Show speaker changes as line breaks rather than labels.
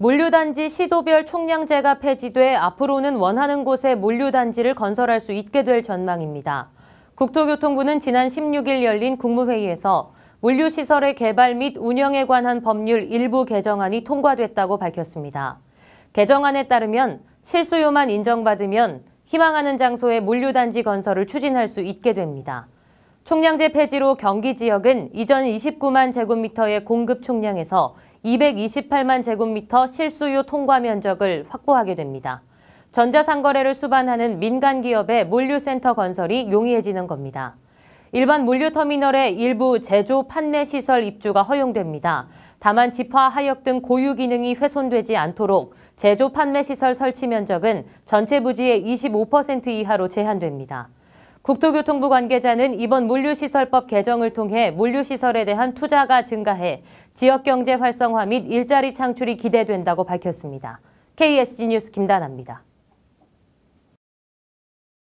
물류단지 시도별 총량제가 폐지돼 앞으로는 원하는 곳에 물류단지를 건설할 수 있게 될 전망입니다. 국토교통부는 지난 16일 열린 국무회의에서 물류시설의 개발 및 운영에 관한 법률 일부 개정안이 통과됐다고 밝혔습니다. 개정안에 따르면 실수요만 인정받으면 희망하는 장소에 물류단지 건설을 추진할 수 있게 됩니다. 총량제 폐지로 경기 지역은 이전 29만 제곱미터의 공급 총량에서 228만 제곱미터 실수요 통과 면적을 확보하게 됩니다. 전자상거래를 수반하는 민간 기업의 물류센터 건설이 용이해지는 겁니다. 일반 물류터미널의 일부 제조 판매 시설 입주가 허용됩니다. 다만 집화, 하역 등 고유 기능이 훼손되지 않도록 제조 판매 시설 설치 면적은 전체 부지의 25% 이하로 제한됩니다. 국토교통부 관계자는 이번 물류시설법 개정을 통해 물류시설에 대한 투자가 증가해 지역경제 활성화 및 일자리 창출이 기대된다고 밝혔습니다. KSG 뉴스 김다나입니다.